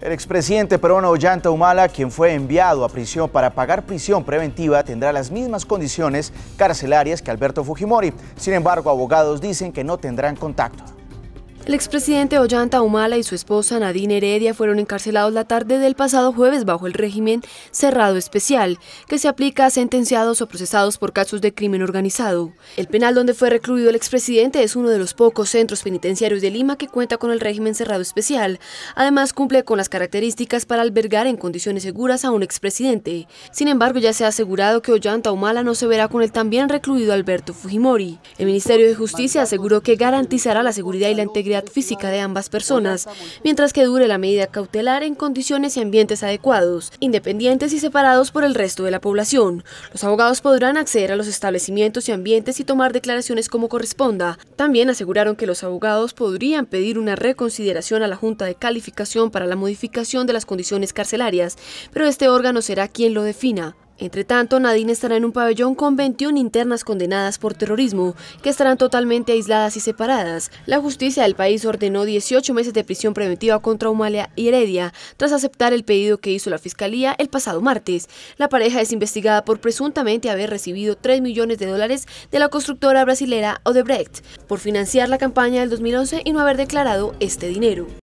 El expresidente peruano Ollanta Humala, quien fue enviado a prisión para pagar prisión preventiva, tendrá las mismas condiciones carcelarias que Alberto Fujimori. Sin embargo, abogados dicen que no tendrán contacto. El expresidente Ollanta Humala y su esposa Nadine Heredia fueron encarcelados la tarde del pasado jueves bajo el régimen cerrado especial, que se aplica a sentenciados o procesados por casos de crimen organizado. El penal donde fue recluido el expresidente es uno de los pocos centros penitenciarios de Lima que cuenta con el régimen cerrado especial. Además, cumple con las características para albergar en condiciones seguras a un expresidente. Sin embargo, ya se ha asegurado que Ollanta Humala no se verá con el también recluido Alberto Fujimori. El Ministerio de Justicia aseguró que garantizará la seguridad y la integridad física de ambas personas, mientras que dure la medida cautelar en condiciones y ambientes adecuados, independientes y separados por el resto de la población. Los abogados podrán acceder a los establecimientos y ambientes y tomar declaraciones como corresponda. También aseguraron que los abogados podrían pedir una reconsideración a la Junta de Calificación para la modificación de las condiciones carcelarias, pero este órgano será quien lo defina. Entre tanto, Nadine estará en un pabellón con 21 internas condenadas por terrorismo, que estarán totalmente aisladas y separadas. La justicia del país ordenó 18 meses de prisión preventiva contra Humalia y Heredia, tras aceptar el pedido que hizo la Fiscalía el pasado martes. La pareja es investigada por presuntamente haber recibido 3 millones de dólares de la constructora brasilera Odebrecht, por financiar la campaña del 2011 y no haber declarado este dinero.